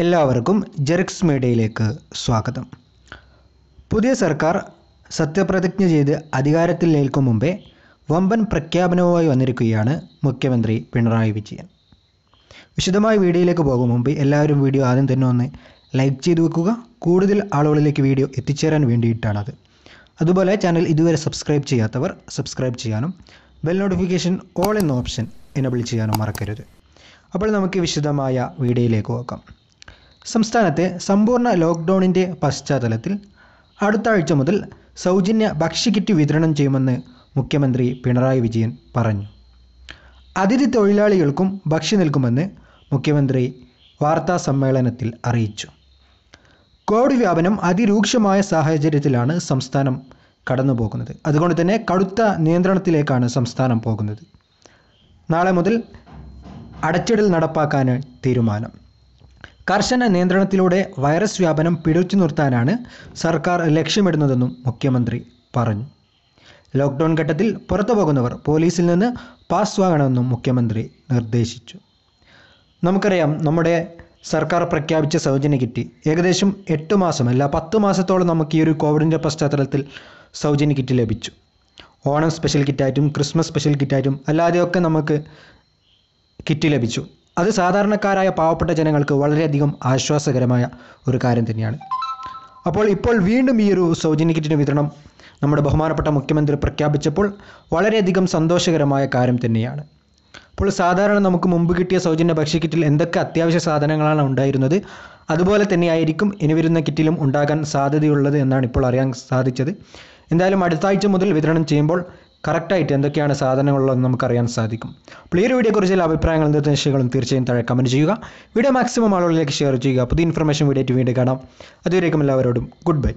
എല്ലാവർക്കും ജെറിക്സ് മീഡിയയിലേക്ക് സ്വാഗതം പുതിയ സർക്കാർ സത്യപ്രതിജ്ഞ ചെയ്ത് അധികാരത്തിൽ നിൽക്കും മുമ്പേ വമ്പൻ പ്രഖ്യാപനവുമായി വന്നിരിക്കുകയാണ് മുഖ്യമന്ത്രി പിണറായി വിജയൻ വിശദമായ വീഡിയോയിലേക്ക് പോകും മുമ്പ് എല്ലാവരും വീഡിയോ ആദ്യം തന്നെ ഒന്ന് ലൈക്ക് ചെയ്ത് വെക്കുക കൂടുതൽ ആളുകളിലേക്ക് വീഡിയോ എത്തിച്ചേരാൻ വേണ്ടിയിട്ടാണത് അതുപോലെ ചാനൽ ഇതുവരെ സബ്സ്ക്രൈബ് ചെയ്യാത്തവർ സബ്സ്ക്രൈബ് ചെയ്യാനും ബെൽ നോട്ടിഫിക്കേഷൻ ഓൾ എന്ന ഓപ്ഷൻ എനബിൾ ചെയ്യാനും മറക്കരുത് അപ്പോൾ നമുക്ക് വിശദമായ വീഡിയോയിലേക്ക് നോക്കാം സംസ്ഥാനത്തെ സമ്പൂർണ്ണ ലോക്ക്ഡൗണിൻ്റെ പശ്ചാത്തലത്തിൽ അടുത്ത ആഴ്ച മുതൽ സൗജന്യ ഭക്ഷ്യക്കിറ്റ് വിതരണം ചെയ്യുമെന്ന് മുഖ്യമന്ത്രി പിണറായി വിജയൻ പറഞ്ഞു അതിഥി തൊഴിലാളികൾക്കും ഭക്ഷ്യ നൽകുമെന്ന് മുഖ്യമന്ത്രി വാർത്താ സമ്മേളനത്തിൽ അറിയിച്ചു കോവിഡ് വ്യാപനം അതിരൂക്ഷമായ സാഹചര്യത്തിലാണ് സംസ്ഥാനം കടന്നു പോകുന്നത് അതുകൊണ്ട് തന്നെ കടുത്ത നിയന്ത്രണത്തിലേക്കാണ് സംസ്ഥാനം പോകുന്നത് നാളെ മുതൽ അടച്ചിടൽ നടപ്പാക്കാൻ തീരുമാനം കർശന നിയന്ത്രണത്തിലൂടെ വൈറസ് വ്യാപനം പിടിച്ചു നിർത്താനാണ് സർക്കാർ ലക്ഷ്യമിടുന്നതെന്നും മുഖ്യമന്ത്രി പറഞ്ഞു ലോക്ക്ഡൗൺ ഘട്ടത്തിൽ പുറത്തു പോകുന്നവർ പോലീസിൽ നിന്ന് പാസ് വാങ്ങണമെന്നും മുഖ്യമന്ത്രി നിർദ്ദേശിച്ചു നമുക്കറിയാം നമ്മുടെ സർക്കാർ പ്രഖ്യാപിച്ച സൗജന്യ കിറ്റ് ഏകദേശം എട്ട് മാസം അല്ല പത്ത് മാസത്തോളം നമുക്ക് ഈ ഒരു കോവിഡിൻ്റെ പശ്ചാത്തലത്തിൽ സൗജന്യ കിറ്റ് ലഭിച്ചു ഓണം സ്പെഷ്യൽ കിറ്റായിട്ടും ക്രിസ്മസ് സ്പെഷ്യൽ കിറ്റായിട്ടും അല്ലാതെയൊക്കെ നമുക്ക് കിറ്റ് ലഭിച്ചു അത് സാധാരണക്കാരായ പാവപ്പെട്ട ജനങ്ങൾക്ക് വളരെയധികം ആശ്വാസകരമായ ഒരു കാര്യം തന്നെയാണ് അപ്പോൾ ഇപ്പോൾ വീണ്ടും ഈ ഒരു സൗജന്യ കിറ്റിന് വിതരണം നമ്മുടെ ബഹുമാനപ്പെട്ട മുഖ്യമന്ത്രി പ്രഖ്യാപിച്ചപ്പോൾ വളരെയധികം സന്തോഷകരമായ കാര്യം തന്നെയാണ് അപ്പോൾ സാധാരണ നമുക്ക് മുമ്പ് കിട്ടിയ സൗജന്യ ഭക്ഷ്യക്കിറ്റിൽ എന്തൊക്കെ അത്യാവശ്യ സാധനങ്ങളാണ് ഉണ്ടായിരുന്നത് അതുപോലെ തന്നെയായിരിക്കും ഇനി വരുന്ന കിറ്റിലും ഉണ്ടാകാൻ സാധ്യതയുള്ളത് എന്നാണ് ഇപ്പോൾ അറിയാൻ സാധിച്ചത് എന്തായാലും അടുത്ത ആഴ്ച മുതൽ വിതരണം ചെയ്യുമ്പോൾ കറക്റ്റായിട്ട് എന്തൊക്കെയാണ് സാധനങ്ങളുള്ളതെന്ന് നമുക്കറിയാൻ സാധിക്കും ഈ ഒരു വീഡിയോയെക്കുറിച്ചുള്ള അഭിപ്രായങ്ങളും നിർദ്ദേശങ്ങളും തീർച്ചയായും താഴെ കമൻറ്റ് ചെയ്യുക വീഡിയോ മാക്സിമം ആളുകളിലേക്ക് ഷെയർ ചെയ്യുക പുതിയ ഇൻഫർമേഷൻ വീഡിയോ വീണ്ടും കാണാം അതുവരേക്കും എല്ലാവരോടും ഗുഡ് ബൈ